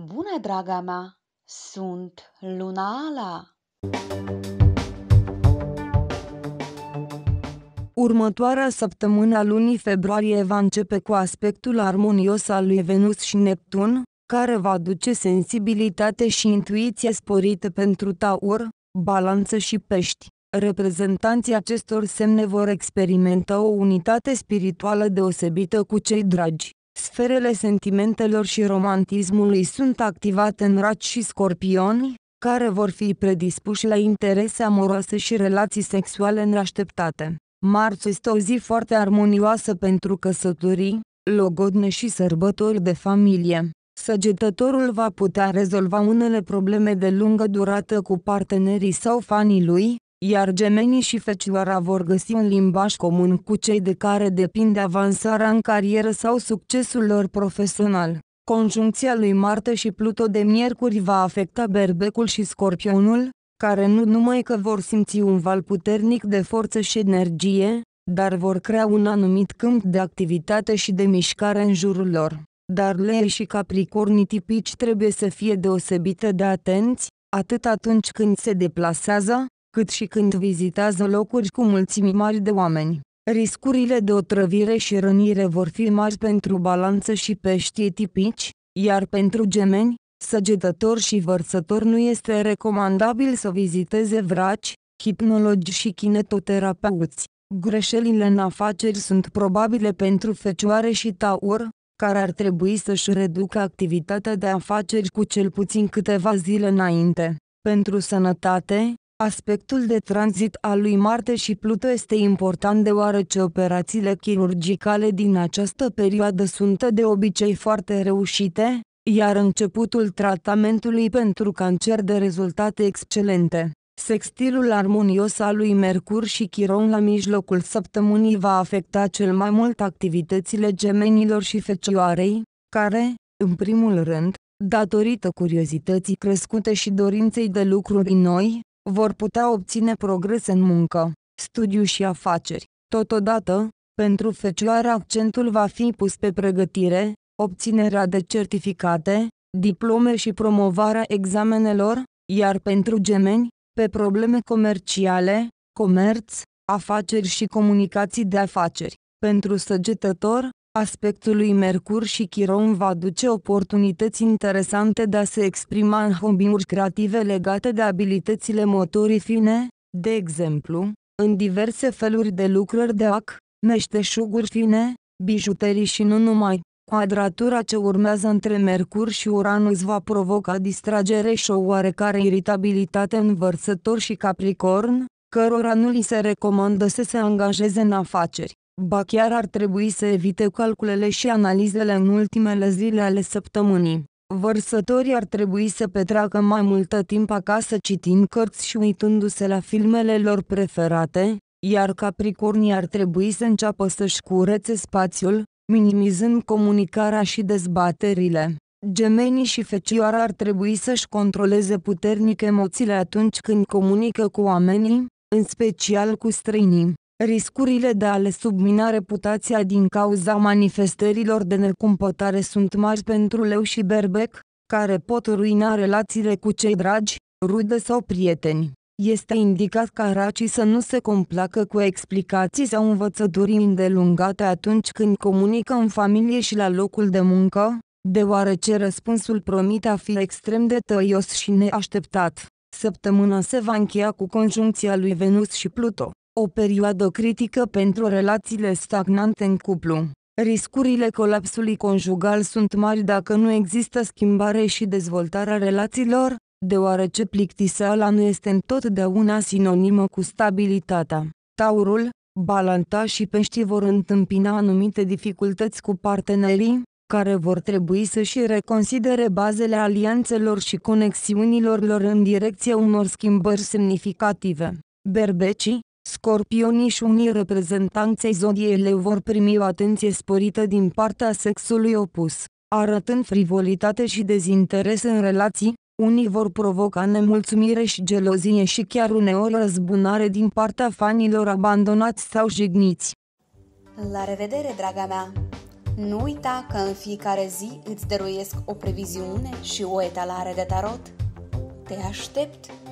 Bună, draga mea! Sunt Luna Ala! Următoarea săptămână a lunii februarie va începe cu aspectul armonios al lui Venus și Neptun, care va duce sensibilitate și intuiție sporite pentru Taur, Balanță și Pești. Reprezentanții acestor semne vor experimenta o unitate spirituală deosebită cu cei dragi. Sferele sentimentelor și romantismului sunt activate în raci și scorpioni, care vor fi predispuși la interese amoroase și relații sexuale neașteptate. Marți este o zi foarte armonioasă pentru căsătorii, logodne și sărbători de familie. Săgetătorul va putea rezolva unele probleme de lungă durată cu partenerii sau fanii lui, iar gemenii și fecioara vor găsi un limbaj comun cu cei de care depinde avansarea în carieră sau succesul lor profesional. Conjuncția lui Marte și Pluto de miercuri va afecta berbecul și scorpionul, care nu numai că vor simți un val puternic de forță și energie, dar vor crea un anumit câmp de activitate și de mișcare în jurul lor. Dar lei și capricornii tipici trebuie să fie deosebite de atenți, atât atunci când se deplasează, cât și când vizitează locuri cu mulțimi mari de oameni. Riscurile de otrăvire și rănire vor fi mari pentru balanță și peștii tipici, iar pentru gemeni, săgetător și vărsători nu este recomandabil să viziteze vraci, hipnologi și kinetoterapeuți. Greșelile în afaceri sunt probabile pentru fecioare și taur, care ar trebui să-și reducă activitatea de afaceri cu cel puțin câteva zile înainte. Pentru sănătate, Aspectul de tranzit al lui Marte și Pluto este important deoarece operațiile chirurgicale din această perioadă sunt de obicei foarte reușite, iar începutul tratamentului pentru cancer de rezultate excelente. Sextilul armonios al lui Mercur și Chiron la mijlocul săptămânii va afecta cel mai mult activitățile gemenilor și fecioarei, care, în primul rând, datorită curiozității crescute și dorinței de lucruri noi, vor putea obține progres în muncă, studiu și afaceri. Totodată, pentru fecioară accentul va fi pus pe pregătire, obținerea de certificate, diplome și promovarea examenelor, iar pentru gemeni, pe probleme comerciale, comerț, afaceri și comunicații de afaceri. Pentru săgetător, Aspectului Mercur și Chiron va duce oportunități interesante de a se exprima în hobby-uri creative legate de abilitățile motorii fine, de exemplu, în diverse feluri de lucrări de ac, meșteșuguri fine, bijuterii și nu numai. Quadratura ce urmează între Mercur și Uranus va provoca distragere și o oarecare iritabilitate în vărsător și Capricorn, cărora nu li se recomandă să se angajeze în afaceri ba chiar ar trebui să evite calculele și analizele în ultimele zile ale săptămânii. Vărsătorii ar trebui să petreacă mai multă timp acasă citind cărți și uitându-se la filmele lor preferate, iar capricornii ar trebui să înceapă să-și curețe spațiul, minimizând comunicarea și dezbaterile. Gemenii și fecioara ar trebui să-și controleze puternic emoțiile atunci când comunică cu oamenii, în special cu străinii. Riscurile de a le submina reputația din cauza manifestărilor de necumpătare sunt mari pentru leu și berbec, care pot ruina relațiile cu cei dragi, rude sau prieteni. Este indicat ca racii să nu se complacă cu explicații sau învățături îndelungate atunci când comunică în familie și la locul de muncă, deoarece răspunsul promite a fi extrem de tăios și neașteptat. Săptămâna se va încheia cu conjuncția lui Venus și Pluto. O perioadă critică pentru relațiile stagnante în cuplu. Riscurile colapsului conjugal sunt mari dacă nu există schimbare și dezvoltarea relațiilor, deoarece plictiseala nu este întotdeauna sinonimă cu stabilitatea. Taurul, Balanta și peștii vor întâmpina anumite dificultăți cu partenerii, care vor trebui să-și reconsidere bazele alianțelor și conexiunilor lor în direcția unor schimbări semnificative. Berbecii, Scorpionii și unii reprezentanței zodiei vor primi o atenție sporită din partea sexului opus, arătând frivolitate și dezinteres în relații, unii vor provoca nemulțumire și gelozie și chiar uneori răzbunare din partea fanilor abandonați sau jigniți. La revedere, draga mea! Nu uita că în fiecare zi îți dăruiesc o previziune și o etalare de tarot. Te aștept!